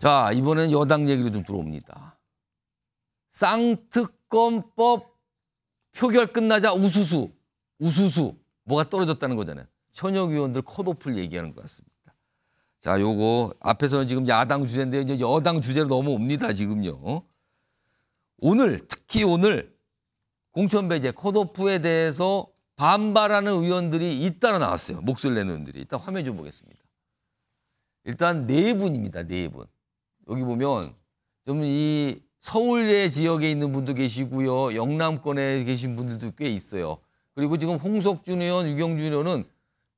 자, 이번엔 여당 얘기로 좀 들어옵니다. 쌍특검법 표결 끝나자 우수수, 우수수 뭐가 떨어졌다는 거잖아요. 현역 의원들 컷오프를 얘기하는 것 같습니다. 자, 요거 앞에서는 지금 야당 주제인데 이제 여당 주제로 넘어옵니다. 지금요. 오늘 특히 오늘 공천배제 컷오프에 대해서 반발하는 의원들이 잇따라 나왔어요. 목소리 내는 의원들이. 일단 화면 좀 보겠습니다. 일단 네 분입니다. 네 분. 여기 보면 좀 이 서울예 지역에 있는 분도 계시고요. 영남권에 계신 분들도 꽤 있어요. 그리고 지금 홍석준 의원, 유경준 의원은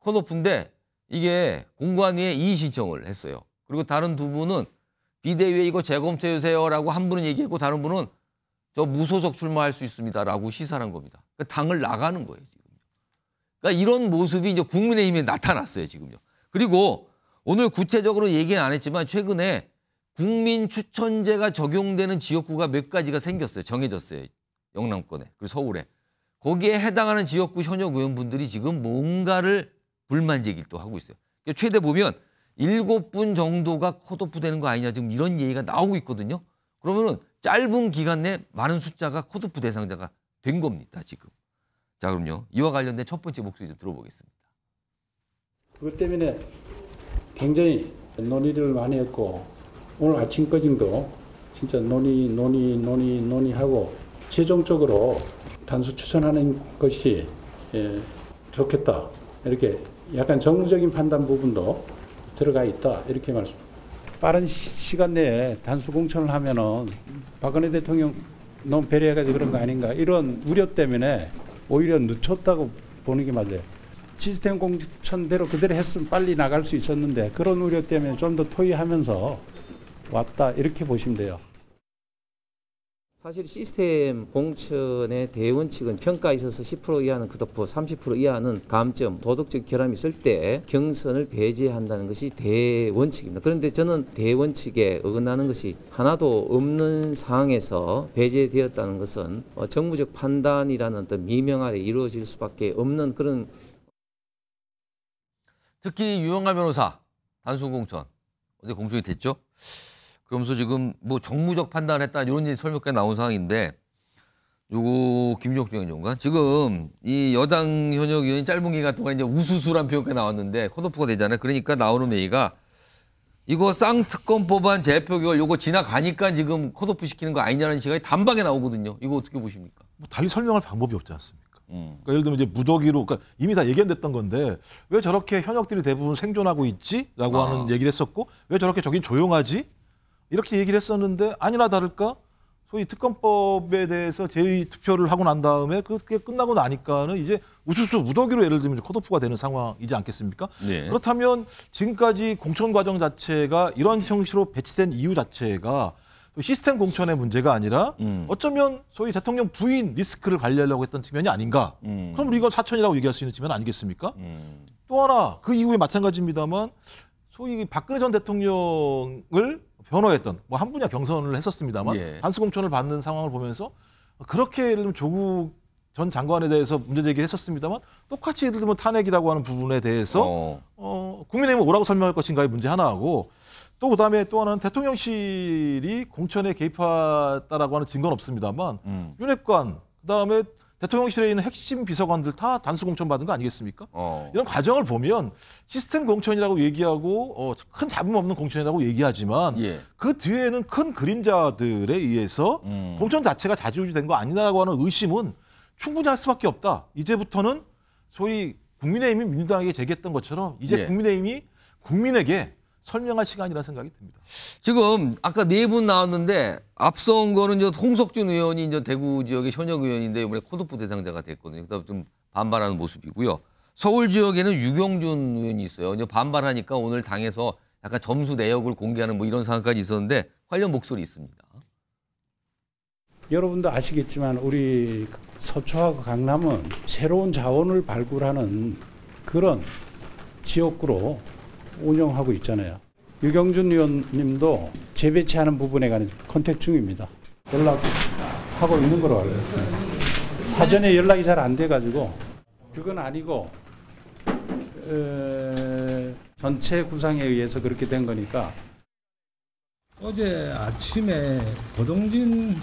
컷오프인데 이게 공관위에 이의 신청을 했어요. 그리고 다른 두 분은 비대위에 이거 재검토해 주세요라고 한 분은 얘기했고 다른 분은 저 무소속 출마할 수 있습니다라고 시사한 겁니다. 그러니까 당을 나가는 거예요 지금. 그러니까 이런 모습이 이제 국민의힘에 나타났어요 지금요. 그리고 오늘 구체적으로 얘기는 안 했지만 최근에 국민 추천제가 적용되는 지역구가 몇 가지가 생겼어요. 정해졌어요. 영남권에 그리고 서울에 거기에 해당하는 지역구 현역 의원분들이 지금 뭔가를 불만 제기도 하고 있어요. 그러니까 최대 보면 7분 정도가 컷오프 되는 거 아니냐 지금 이런 얘기가 나오고 있거든요. 그러면은 짧은 기간 내 많은 숫자가 컷오프 대상자가 된 겁니다 지금. 자 그럼요 이와 관련된 첫 번째 목소리 좀 들어보겠습니다. 그것 때문에 굉장히 논의를 많이 했고 오늘 아침까지도 진짜 논의, 논의, 논의, 논의하고 최종적으로 단수 추천하는 것이 예, 좋겠다. 이렇게 약간 정무적인 판단 부분도 들어가 있다. 이렇게 말씀. 빠른 시, 간 내에 단수 공천을 하면은 박근혜 대통령 너무 배려해가지고 그런 거 아닌가 이런 우려 때문에 오히려 늦췄다고 보는 게 맞아요. 시스템 공천대로 그대로 했으면 빨리 나갈 수 있었는데 그런 우려 때문에 좀 더 토의하면서 왔다 이렇게 보시면 돼요. 사실 시스템 공천의 대원칙은 평가에 있어서 10% 이하는 그덕포 30% 이하는 감점, 도덕적 결함이 있을 때 경선을 배제한다는 것이 대원칙입니다. 그런데 저는 대원칙에 어긋나는 것이 하나도 없는 상황에서 배제되었다는 것은 정무적 판단이라는 어떤 미명 아래 이루어질 수밖에 없는 그런 특히 유영관 변호사 단순 공천 어제 공천이 됐죠? 그러면서 지금 뭐 정무적 판단했다 을 이런 얘기 설명까지 나온 상황인데 요거 김종중 의원과 지금 이 여당 현역 의원이 짧은 기간 동안 이제 우수수란 표현까지 나왔는데 컷오프가 되잖아요. 그러니까 나오는 얘기가 이거 쌍특검 법안 재표 결 요거 지나가니까 지금 컷오프 시키는 거 아니냐는 시각이 단박에 나오거든요. 이거 어떻게 보십니까? 뭐 달리 설명할 방법이 없지 않습니까? 음. 그러니까 예를 들면 이제 무더기로 그러니까 이미 다 예견됐던 건데 왜 저렇게 현역들이 대부분 생존하고 있지라고 아. 하는 얘기를 했었고 왜 저렇게 저긴 조용하지? 이렇게 얘기를 했었는데 아니나 다를까 소위 특검법에 대해서 제의 투표를 하고 난 다음에 그게 끝나고 나니까는 이제 우수수 무더기로 예를 들면 컷오프가 되는 상황이지 않겠습니까? 네. 그렇다면 지금까지 공천 과정 자체가 이런 형식으로 배치된 이유 자체가 시스템 공천의 문제가 아니라 음. 어쩌면 소위 대통령 부인 리스크를 관리하려고 했던 측면이 아닌가? 음. 그럼 이건 사천이라고 얘기할 수 있는 측면 아니겠습니까? 음. 또 하나 그 이후에 마찬가지입니다만 소위 박근혜 전 대통령을 변호했던 뭐 한 분야 경선을 했었습니다만 예. 반수공천을 받는 상황을 보면서 그렇게 예를 들면 조국 전 장관에 대해서 문제 제기를 했었습니다만 똑같이 예를 들면 탄핵이라고 하는 부분에 대해서 어, 어 국민의힘은 오라고 설명할 것인가의 문제 하나하고 또 그다음에 또 하나는 대통령실이 공천에 개입했다라고 하는 증거는 없습니다만 음. 윤핵관 그다음에 대통령실에 있는 핵심 비서관들 다 단수 공천 받은 거 아니겠습니까? 어. 이런 과정을 보면 시스템 공천이라고 얘기하고 어, 큰 잡음 없는 공천이라고 얘기하지만 예. 그 뒤에는 큰 그림자들에 의해서 음. 공천 자체가 자지우지된 거 아니냐고 하는 의심은 충분히 할 수밖에 없다. 이제부터는 소위 국민의힘이 민주당에게 제기했던 것처럼 이제 예. 국민의힘이 국민에게 설명할 시간이라 생각이 듭니다. 지금 아까 네 분 나왔는데 앞선 거는 이제 홍석준 의원이 이제 대구 지역의 현역 의원인데 이번에 코드부 대상자가 됐거든요. 그다음 좀 반발하는 모습이고요. 서울 지역에는 유경준 의원이 있어요. 이제 반발하니까 오늘 당에서 약간 점수 내역을 공개하는 뭐 이런 상황까지 있었는데 관련 목소리 있습니다. 여러분도 아시겠지만 우리 서초하고 강남은 새로운 자원을 발굴하는 그런 지역구로 운영하고 있잖아요. 유경준 의원님도 재배치하는 부분에 관해 컨택 중입니다. 연락하고 있는 걸로 알고 있어요. 사전에 연락이 잘 안 돼가지고 그건 아니고 에, 전체 구상에 의해서 그렇게 된 거니까 어제 아침에 고동진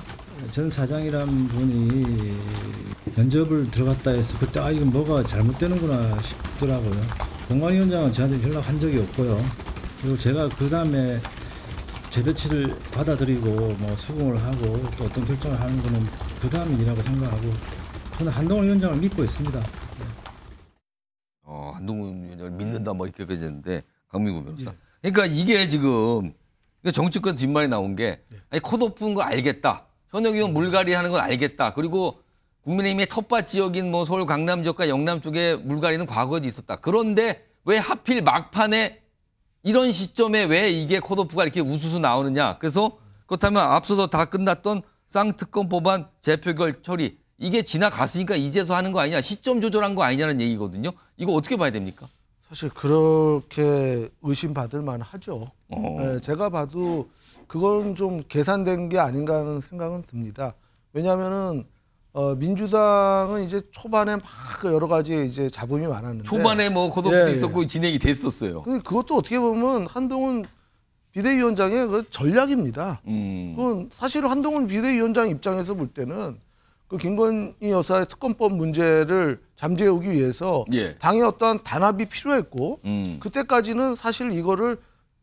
전 사장이란 분이 면접을 들어갔다 해서 그때 아 이건 뭐가 잘못되는구나 싶더라고요. 공관위원장은 저한테 연락한 적이 없고요. 그리고 제가 그 다음에 제 대치를 받아들이고 뭐 수긍을 하고 또 어떤 결정을 하는 거는 그 다음 일이라고 생각하고 저는 한동훈 위원장을 믿고 있습니다. 어, 한동훈 위원장을 믿는다 뭐 이렇게까지 했는데 강민구 변호사. 예. 그러니까 이게 지금 정치권 뒷말이 나온 게 네. 아니 컷오프인 거 알겠다. 현역 의원 물갈이 하는 건 알겠다. 그리고 국민의힘의 텃밭 지역인 뭐 서울 강남 지역과 영남 쪽에 물갈이는 과거에도 있었다. 그런데 왜 하필 막판에 이런 시점에 왜 이게 컷오프가 이렇게 우수수 나오느냐. 그래서 그렇다면 앞서서 다 끝났던 쌍특검 법안 재표결 처리 이게 지나갔으니까 이제서 하는 거 아니냐. 시점 조절한 거 아니냐는 얘기거든요. 이거 어떻게 봐야 됩니까? 사실 그렇게 의심받을 만 하죠. 어. 네, 제가 봐도 그건 좀 계산된 게 아닌가 하는 생각은 듭니다. 왜냐하면은 어, 민주당은 이제 초반에 막 그 여러 가지 이제 잡음이 많았는데 초반에 뭐 컷오프도 예, 예, 있었고 진행이 됐었어요. 근데 그것도 어떻게 보면 한동훈 비대위원장의 그 전략입니다. 음. 그건 사실 은 한동훈 비대위원장 입장에서 볼 때는 그 김건희 여사의 특검법 문제를 잠재우기 위해서 예. 당의 어떠한 단합이 필요했고 음. 그때까지는 사실 이거를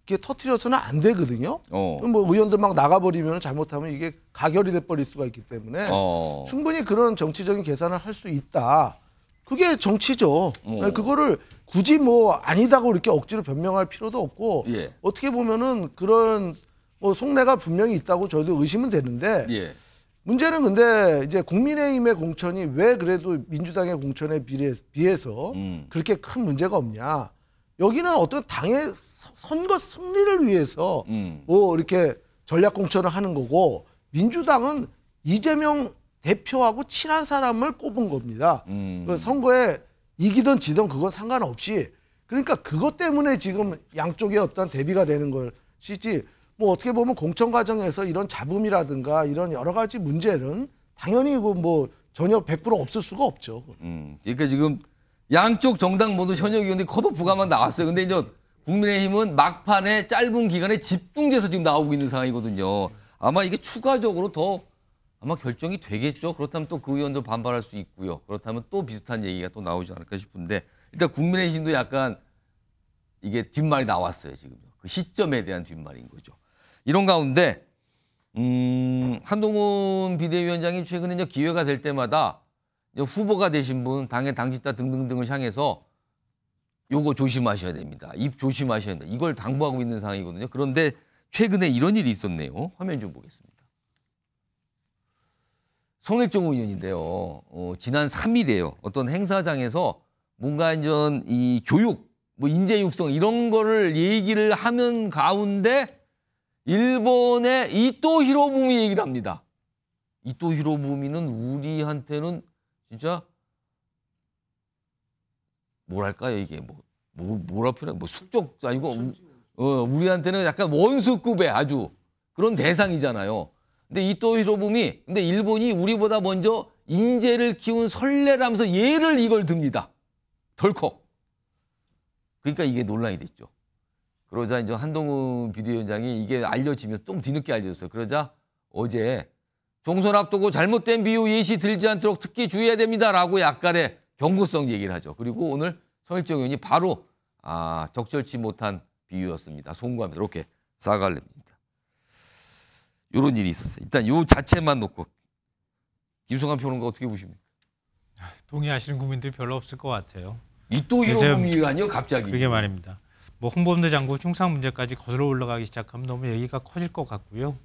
이게 터트려서는 안 되거든요. 어. 뭐 의원들 막 나가버리면 잘못하면 이게 가결이 돼버릴 수가 있기 때문에 어. 충분히 그런 정치적인 계산을 할 수 있다. 그게 정치죠. 어. 그러니까 그거를 굳이 뭐 아니다고 이렇게 억지로 변명할 필요도 없고 예. 어떻게 보면은 그런 뭐 속내가 분명히 있다고 저희도 의심은 되는데 예. 문제는 근데 이제 국민의힘의 공천이 왜 그래도 민주당의 공천에 비례, 비해서 음. 그렇게 큰 문제가 없냐. 여기는 어떤 당의 선거 승리를 위해서 음. 뭐 이렇게 전략 공천을 하는 거고 민주당은 이재명 대표하고 친한 사람을 꼽은 겁니다. 음. 그 선거에 이기든 지든 그건 상관없이 그러니까 그것 때문에 지금 양쪽의 어떤 대비가 되는 것이지 뭐 어떻게 보면 공천 과정에서 이런 잡음이라든가 이런 여러 가지 문제는 당연히 이거 뭐 전혀 100% 없을 수가 없죠. 음. 그러니까 지금 양쪽 정당 모두 현역 의원들이 커버 부과만 나왔어요. 근데 이제 국민의힘은 막판에 짧은 기간에 집중돼서 지금 나오고 있는 상황이거든요. 아마 이게 추가적으로 더 아마 결정이 되겠죠. 그렇다면 또 그 의원도 반발할 수 있고요. 그렇다면 또 비슷한 얘기가 또 나오지 않을까 싶은데 일단 국민의힘도 약간 이게 뒷말이 나왔어요. 지금 그 시점에 대한 뒷말인 거죠. 이런 가운데 음, 한동훈 비대위원장이 최근에 기회가 될 때마다 후보가 되신 분, 당의 당직자 등등등을 향해서 요거 조심하셔야 됩니다. 입 조심하셔야 됩니다. 이걸 당부하고 있는 상황이거든요. 그런데 최근에 이런 일이 있었네요. 화면 좀 보겠습니다. 송일종 의원인데요. 어, 지난 3일에요. 어떤 행사장에서 뭔가 이런 이 교육, 뭐 인재 육성 이런 거를 얘기를 하는 가운데 일본의 이토 히로부미 얘기를 합니다. 이토 히로부미는 우리한테는 진짜 뭐랄까요 이게 뭐, 뭐 뭐라 표현 해뭐 숙적 아니고 어, 우리한테는 약간 원수급의 아주 그런 대상이잖아요. 근데 이 또 히로부미 근데 일본이 우리보다 먼저 인재를 키운 설레라면서 예를 이걸 듭니다. 덜컥. 그러니까 이게 논란이 됐죠. 그러자 이제 한동훈 비대위원장이 이게 알려지면서 좀 뒤늦게 알려졌어요. 그러자 어제 종선 앞두고 잘못된 비유 예시 들지 않도록 특히 주의해야 됩니다라고 약간의 경고성 얘기를 하죠. 그리고 오늘 성일정 의원이 바로 아, 적절치 못한 비유였습니다. 송구합니다. 이렇게 사과를냅니다. 이런 일이 있었어요. 일단 요 자체만 놓고 김성환 평론가 어떻게 보십니까? 동의하시는 국민들이 별로 없을 것 같아요. 이 또 이런 국민이아니요 갑자기. 그게 말입니다. 뭐 홍범도 장군 충상 문제까지 거슬러 올라가기 시작하면 너무 얘기가 커질 것 같고요.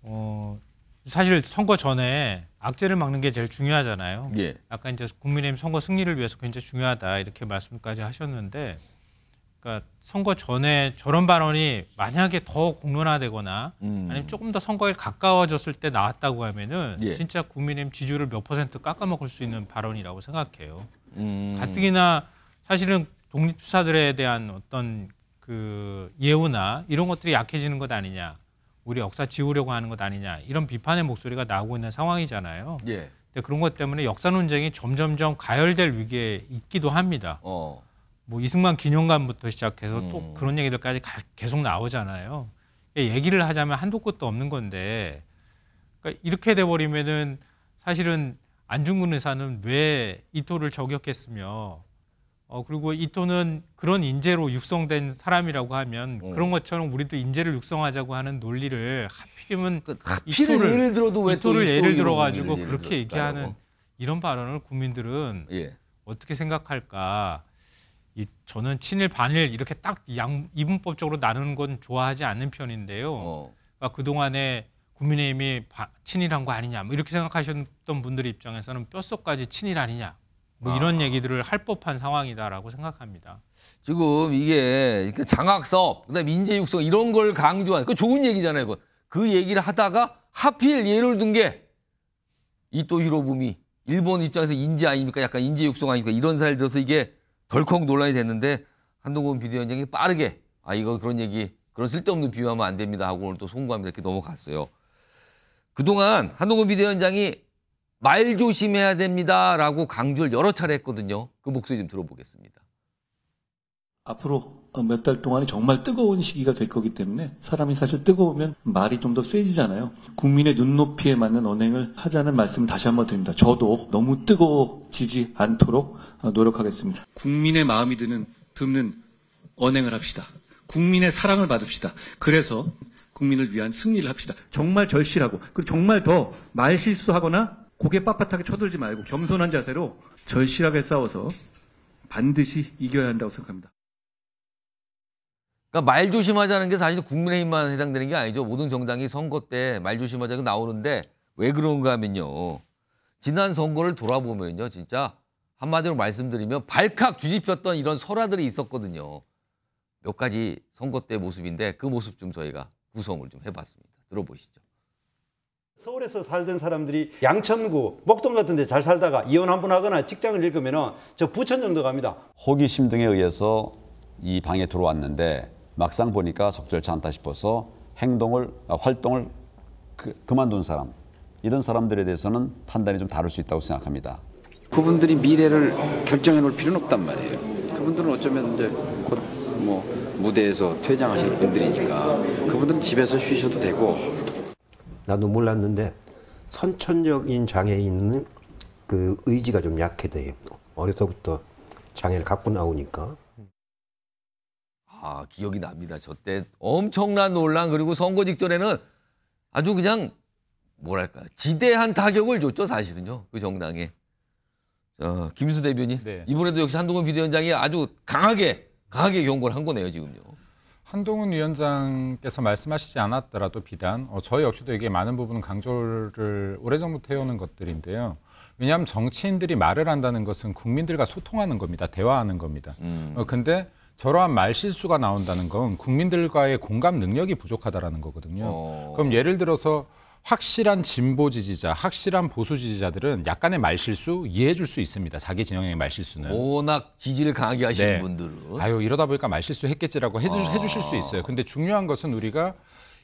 어, 사실 선거 전에 악재를 막는 게 제일 중요하잖아요. 예. 아까 이제 국민의힘 선거 승리를 위해서 굉장히 중요하다 이렇게 말씀까지 하셨는데, 그러니까 선거 전에 저런 발언이 만약에 더 공론화되거나 음. 아니면 조금 더 선거에 가까워졌을 때 나왔다고 하면은 예. 진짜 국민의힘 지지율을 몇 퍼센트 깎아먹을 수 있는 발언이라고 생각해요. 음. 가뜩이나 사실은 독립투사들에 대한 어떤 그 예우나 이런 것들이 약해지는 것 아니냐. 우리 역사 지우려고 하는 것 아니냐 이런 비판의 목소리가 나오고 있는 상황이잖아요. 예. 근데 그런 것 때문에 역사 논쟁이 점점점 가열될 위기에 있기도 합니다. 어. 뭐 이승만 기념관부터 시작해서 음. 또 그런 얘기들까지 계속 나오잖아요. 얘기를 하자면 한도 끝도 없는 건데 그러니까 이렇게 돼버리면은 사실은 안중근 의사는 왜 이토를 저격했으며 어, 그리고 이토는 그런 인재로 육성된 사람이라고 하면 어. 그런 것처럼 우리도 인재를 육성하자고 하는 논리를 하필이면 그, 하필을 이토를, 예를 들어도 왜 이토를 예를 들어 가지고 그렇게 얘기하는 이런 발언을 국민들은 예. 어떻게 생각할까? 이, 저는 친일 반일 이렇게 딱 양, 이분법적으로 나누는 건 좋아하지 않는 편인데요. 어. 그러니까 그 동안에 국민의힘이 바, 친일한 거 아니냐, 뭐 이렇게 생각하셨던 분들의 입장에서는 뼛속까지 친일 아니냐, 뭐 아. 이런 얘기들을 할 법한 상황이다라고 생각합니다. 지금 이게 장학사업, 그다음에 인재육성 이런 걸 강조한 그 좋은 얘기잖아요. 그그 얘기를 하다가 하필 예를 든 게 이토 히로부미 일본 입장에서 인재 아닙니까? 약간 인재육성 아닙니까? 이런 사례 들어서 이게 덜컥 논란이 됐는데 한동훈 비대위원장이 빠르게 아 이거 그런 얘기 그런 쓸데없는 비유하면 안 됩니다 하고 오늘 또 송구합니다 이렇게 넘어갔어요. 그동안 한동훈 비대위원장이 말 조심해야 됩니다라고 강조를 여러 차례 했거든요. 그 목소리 좀 들어보겠습니다. 앞으로 몇 달 동안이 정말 뜨거운 시기가 될 거기 때문에 사람이 사실 뜨거우면 말이 좀 더 세지잖아요. 국민의 눈높이에 맞는 언행을 하자는 말씀을 다시 한번 드립니다. 저도 너무 뜨거워지지 않도록 노력하겠습니다. 국민의 마음이 드는 듣는 언행을 합시다. 국민의 사랑을 받읍시다. 그래서 국민을 위한 승리를 합시다. 정말 절실하고 그리고 정말 더 말 실수하거나 고개 빳빳하게 쳐들지 말고 겸손한 자세로 절실하게 싸워서 반드시 이겨야 한다고 생각합니다. 그러니까 말 조심하자는 게 사실 국민의힘만 해당되는 게 아니죠. 모든 정당이 선거 때 말 조심하자고 나오는데 왜 그런가 하면요. 지난 선거를 돌아보면요. 진짜 한마디로 말씀드리면 발칵 뒤집혔던 이런 설화들이 있었거든요. 몇 가지 선거 때 모습인데 그 모습 좀 저희가 구성을 좀 해봤습니다. 들어보시죠. 서울에서 살던 사람들이 양천구, 목동 같은 데 잘 살다가 이혼 한 번 하거나 직장을 잃으면 저 부천 정도 갑니다. 호기심 등에 의해서 이 방에 들어왔는데 막상 보니까 적절치 않다 싶어서 행동을 아, 활동을 그, 그만둔 사람 이런 사람들에 대해서는 판단이 좀 다를 수 있다고 생각합니다. 그분들이 미래를 결정해 놓을 필요는 없단 말이에요. 그분들은 어쩌면 이제 곧 뭐 무대에서 퇴장하실 분들이니까 그분들은 집에서 쉬셔도 되고 나도 몰랐는데 선천적인 장애인은 그 의지가 좀 약해 돼요. 어려서부터 장애를 갖고 나오니까. 아 기억이 납니다. 저 때 엄청난 논란 그리고 선거 직전에는 아주 그냥 뭐랄까 지대한 타격을 줬죠 사실은요 그 정당에. 어, 김수 대변인 네. 이번에도 역시 한동훈 비대위원장이 아주 강하게 강하게 경고를 한 거네요 지금요. 한동훈 위원장께서 말씀하시지 않았더라도 비단 어, 저희 역시도 이게 많은 부분 은 강조를 오래전부터 해오는 것들인데요. 왜냐하면 정치인들이 말을 한다는 것은 국민들과 소통하는 겁니다. 대화하는 겁니다. 음. 어, 근데 저러한 말실수가 나온다는 건 국민들과의 공감 능력이 부족하다라는 거거든요. 어. 그럼 예를 들어서 확실한 진보 지지자, 확실한 보수 지지자들은 약간의 말실수 이해해 줄 수 있습니다. 자기 진영의 말실수는. 워낙 지지를 강하게 하시는 네. 분들은. 아유, 이러다 보니까 말실수 했겠지라고 해주, 아. 해주실 수 있어요. 근데 중요한 것은 우리가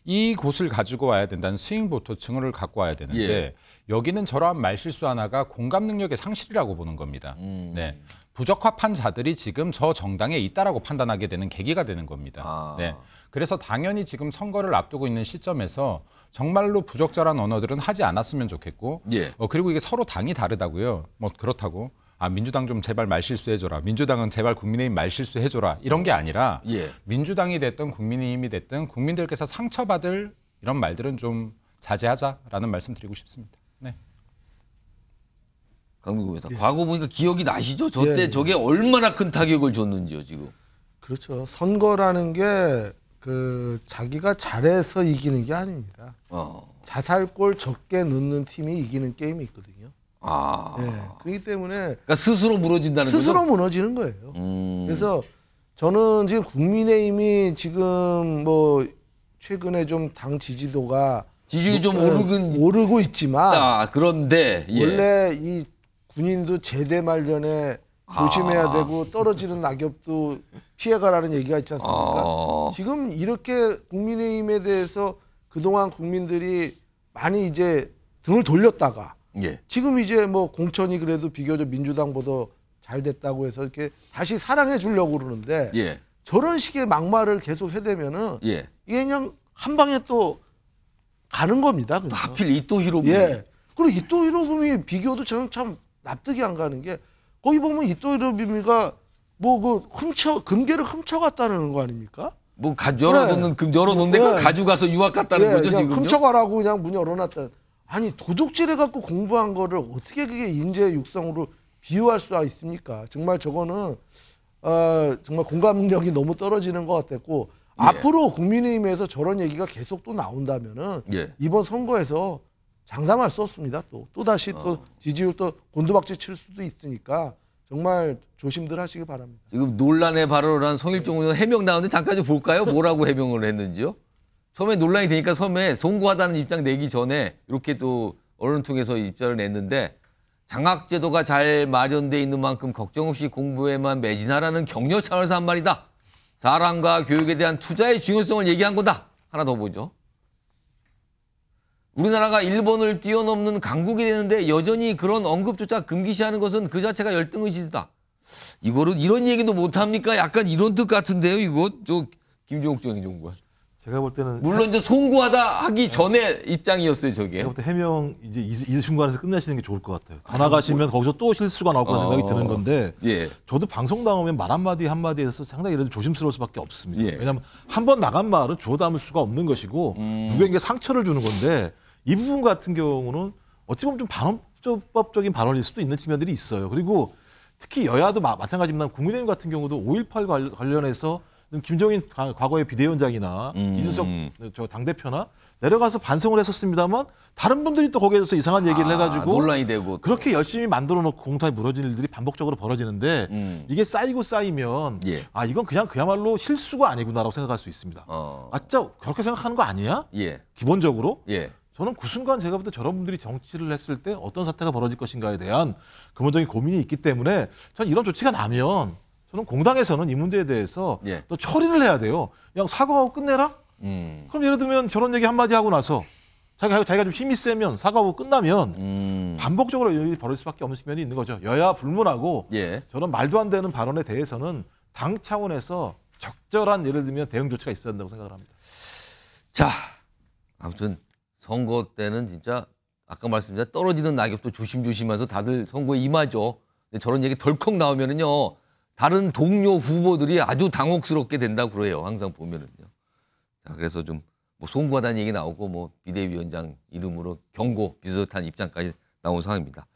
이곳을 가지고 와야 된다는 스윙보터증언을 갖고 와야 되는데 예. 여기는 저러한 말실수 하나가 공감 능력의 상실이라고 보는 겁니다. 음. 네. 부적합한 자들이 지금 저 정당에 있다라고 판단하게 되는 계기가 되는 겁니다. 아. 네. 그래서 당연히 지금 선거를 앞두고 있는 시점에서 정말로 부적절한 언어들은 하지 않았으면 좋겠고, 예. 어, 그리고 이게 서로 당이 다르다고요. 뭐 그렇다고 아 민주당 좀 제발 말실수 해줘라. 민주당은 제발 국민의힘 말실수 해줘라. 이런 게 아니라 예. 민주당이 됐든 국민의힘이 됐든 국민들께서 상처받을 이런 말들은 좀 자제하자라는 말씀드리고 싶습니다. 네. 강민구 의사 예. 과거 보니까 기억이 나시죠? 저때 예, 예. 저게 얼마나 큰 타격을 줬는지요 지금. 그렇죠. 선거라는 게 그 자기가 잘해서 이기는 게 아닙니다. 어. 자살골 적게 넣는 팀이 이기는 게임이 있거든요. 아. 네. 그렇기 때문에 그러니까 스스로 무너진다는 스스로 거 무너지는 거예요. 음. 그래서 저는 지금 국민의힘이 지금 뭐 최근에 좀 당 지지도가 지지율좀 예, 오르긴 오르고 있지만 아, 그런데 예. 원래 이 군인도 제대 말년에 조심해야 아. 되고 떨어지는 낙엽도 피해가라는 얘기가 있지 않습니까? 아. 지금 이렇게 국민의힘에 대해서 그동안 국민들이 많이 이제 등을 돌렸다가 예. 지금 이제 뭐 공천이 그래도 비교적 민주당보다 잘 됐다고 해서 이렇게 다시 사랑해 주려고 그러는데 예. 저런 식의 막말을 계속 해대면은 예. 이게 그냥 한 방에 또 가는 겁니다. 그냥. 하필 이토 히로부미. 예. 그리고 이토 히로부미 비교도 저는 참 납득이 안 가는 게 거기 보면 이토 히로부미가 뭐 그 훔쳐 금괴를 훔쳐갔다는 거 아닙니까? 뭐 가, 열어놓는 네. 열어놓는 데가 네. 가져가서 유학 갔다는 네. 거죠 지금 훔쳐가라고 그냥 문 열어놨다. 아니 도둑질해 갖고 공부한 거를 어떻게 그게 인재 육성으로 비유할 수가 있습니까? 정말 저거는 어, 정말 공감력이 너무 떨어지는 것 같았고 예. 앞으로 국민의힘에서 저런 얘기가 계속 또 나온다면은 예. 이번 선거에서 장담할 수 없습니다. 또또 다시 어. 또 지지율 또 곤두박질 칠 수도 있으니까 정말 조심들 하시길 바랍니다. 지금 논란의 발언을 한 성일종 의원 해명 나오는데 잠깐 좀 볼까요? 뭐라고 해명을 했는지요? 처음에 논란이 되니까 섬에 송구하다는 입장 내기 전에 이렇게 또 언론 통해서 입장을 냈는데 장학제도가 잘 마련돼 있는 만큼 걱정 없이 공부에만 매진하라는 격려 차원에서 한 말이다. 사람과 교육에 대한 투자의 중요성을 얘기한 거다. 하나 더 보죠. 우리나라가 일본을 뛰어넘는 강국이 되는데 여전히 그런 언급조차 금기시하는 것은 그 자체가 열등의식이다. 이거를 이런 얘기도 못합니까? 약간 이런 뜻 같은데요. 이거 저 김종국 정정관. 제가 볼 때는 물론 이제 송구하다 하기 네. 전에 입장이었어요 저게. 제가 볼때 해명 이제 이, 순간에서 끝내시는 게 좋을 것 같아요. 다 아, 나가시면 거기서 또 실수가 나올 거라 어. 생각이 드는 건데 예. 저도 방송 당하면 말 한마디 한마디에서 상당히 이래도 조심스러울 수밖에 없습니다. 예. 왜냐하면 한 번 나간 말은 주워 담을 수가 없는 것이고 음. 누구에게 상처를 주는 건데 이 부분 같은 경우는 어찌 보면 좀 반법적인 발언일 수도 있는 측면들이 있어요. 그리고 특히 여야도 마, 마찬가지입니다. 국민의힘 같은 경우도 5.18 관련해서 김종인 과거의 비대위원장이나 음. 이준석 음. 네, 저 당대표나 내려가서 반성을 했었습니다만 다른 분들이 또 거기에 대해서 이상한 얘기를 아, 해가지고 논란이 되고 그렇게 또. 열심히 만들어놓고 공탄이 무너진 일들이 반복적으로 벌어지는데 음. 이게 쌓이고 쌓이면 예. 아 이건 그냥 그야말로 실수가 아니구나라고 생각할 수 있습니다. 어. 아 진짜 그렇게 생각하는 거 아니야? 예. 기본적으로 예. 저는 그 순간 제가 볼 때 저런 분들이 정치를 했을 때 어떤 사태가 벌어질 것인가에 대한 근본적인 고민이 있기 때문에 저는 이런 조치가 나면 저는 공당에서는 이 문제에 대해서 예. 또 처리를 해야 돼요. 그냥 사과하고 끝내라? 음. 그럼 예를 들면 저런 얘기 한마디 하고 나서 자기가, 자기가 좀 힘이 세면 사과하고 끝나면 음. 반복적으로 이 일이 벌어질 수밖에 없는 면이 있는 거죠. 여야 불문하고 예. 저런 말도 안 되는 발언에 대해서는 당 차원에서 적절한 예를 들면 대응 조치가 있어야 한다고 생각을 합니다. 자, 아무튼 선거 때는 진짜 아까 말씀드린 떨어지는 낙엽도 조심조심해서 다들 선거에 임하죠. 근데 저런 얘기 덜컥 나오면은요 다른 동료 후보들이 아주 당혹스럽게 된다고 그래요. 항상 보면은요. 자, 그래서 좀뭐 송구하다는 얘기 나오고 뭐 비대위원장 이름으로 경고 비슷한 입장까지 나온 상황입니다.